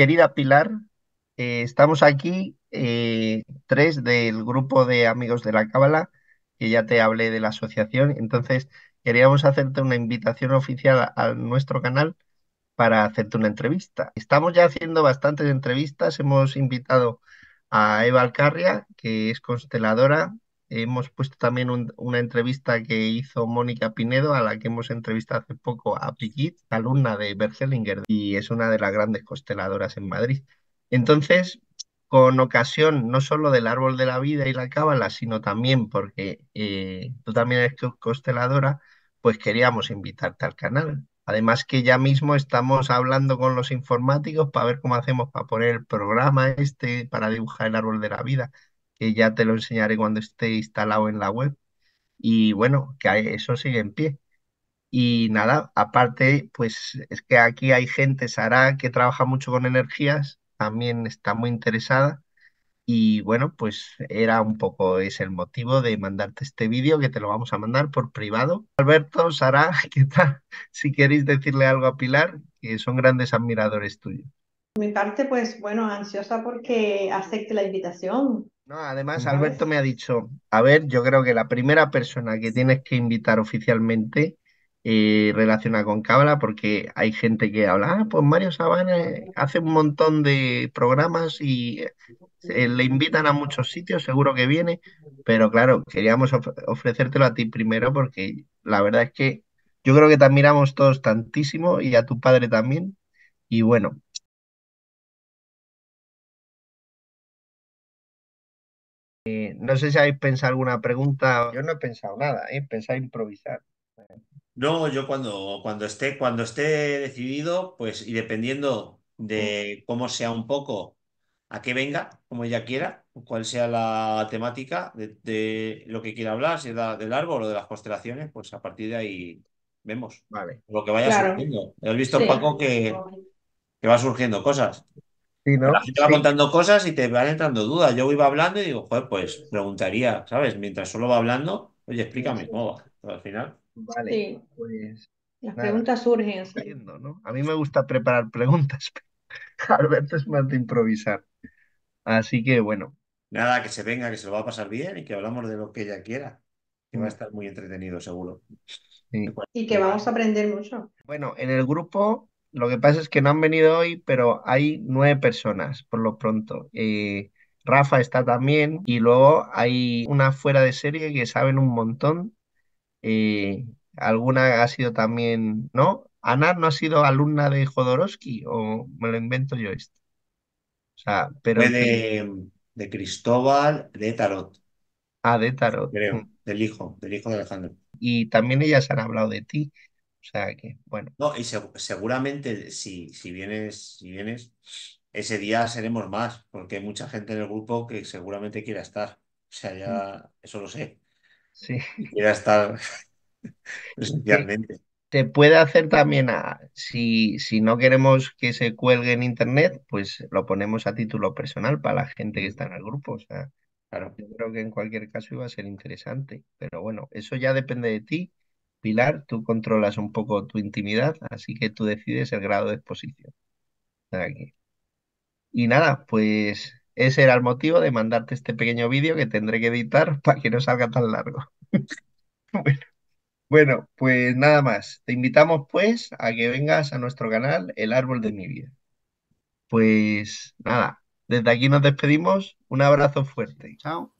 querida Pilar, eh, estamos aquí eh, tres del grupo de amigos de la Cábala, que ya te hablé de la asociación. Entonces, queríamos hacerte una invitación oficial a nuestro canal para hacerte una entrevista. Estamos ya haciendo bastantes entrevistas. Hemos invitado a Eva Alcarria, que es consteladora hemos puesto también una entrevista que hizo Mónica Pinedo, a la que hemos entrevistado hace poco a Piquit, alumna de Bergelinger, y es una de las grandes consteladoras en Madrid. Entonces, con ocasión no solo del árbol de la vida y la cábala, sino también porque eh, tú también eres consteladora, pues queríamos invitarte al canal. Además que ya mismo estamos hablando con los informáticos para ver cómo hacemos para poner el programa este, para dibujar el árbol de la vida que ya te lo enseñaré cuando esté instalado en la web. Y bueno, que eso sigue en pie. Y nada, aparte, pues es que aquí hay gente, Sara, que trabaja mucho con energías, también está muy interesada. Y bueno, pues era un poco es el motivo de mandarte este vídeo que te lo vamos a mandar por privado. Alberto, Sara, ¿qué tal? Si queréis decirle algo a Pilar, que son grandes admiradores tuyos. Mi parte, pues bueno, ansiosa porque acepte la invitación además, Alberto me ha dicho, a ver, yo creo que la primera persona que tienes que invitar oficialmente eh, relacionada con Cabra, porque hay gente que habla, ah, pues Mario Sabana hace un montón de programas y eh, eh, le invitan a muchos sitios, seguro que viene, pero claro, queríamos ofrecértelo a ti primero porque la verdad es que yo creo que te admiramos todos tantísimo y a tu padre también. Y bueno, Eh, no sé si habéis pensado alguna pregunta. Yo no he pensado nada, he ¿eh? pensado e improvisar. No, yo cuando, cuando, esté, cuando esté decidido, pues y dependiendo de cómo sea un poco, a qué venga, como ella quiera, cuál sea la temática de, lo que quiera hablar, si es del árbol o de las constelaciones, pues a partir de ahí vemos vale. lo que vaya claro. surgiendo. Has visto, un Paco, que, que va surgiendo cosas. ¿no? La gente va contando cosas y te van entrando dudas. Yo iba hablando y digo, joder, pues preguntaría, ¿sabes? Mientras solo va hablando, oye, explícame cómo va. al final. Vale, pues Las preguntas surgen. A mí me gusta preparar preguntas. Alberto es más de improvisar. Así que bueno. Nada, que se venga, que se lo va a pasar bien y que hablamos de lo que ella quiera. Que va a mm. estar muy entretenido, seguro. Y que vamos a aprender mucho. Bueno, en el grupo lo que pasa es que no han venido hoy, pero hay nueve personas por lo pronto. Eh, Rafa está también y luego hay una fuera de serie que saben un montón. Eh, alguna ha sido también, ¿no? Ana no ha sido alumna de Jodorowsky o me lo invento yo esto. O sea, pero... De, de Cristóbal, de Tarot. Ah, de Tarot. Creo, mm. del hijo, del hijo de Alejandro. Y también ellas han hablado de ti. O sea que, bueno. No, y seguramente si, si vienes, si vienes, ese día seremos más, porque hay mucha gente en el grupo que seguramente quiera estar. O sea, ya, mm. eso lo sé. Sí. Quiera estar presencialmente. te puede hacer también, a, si, si no queremos que se cuelgue en internet, pues lo ponemos a título personal para la gente que está en el grupo. O sea, claro. yo creo que en cualquier caso iba a ser interesante. Pero bueno, eso ya depende de ti Pilar, tú controlas un poco tu intimidad, así que tú decides el grado de exposición. Y nada, pues ese era el motivo de mandarte este pequeño vídeo que tendré que editar para que no salga tan largo. bueno, bueno, pues nada más. Te invitamos pues a que vengas a nuestro canal El Árbol de mi Vida. Pues nada, desde aquí nos despedimos. Un abrazo fuerte. Chao.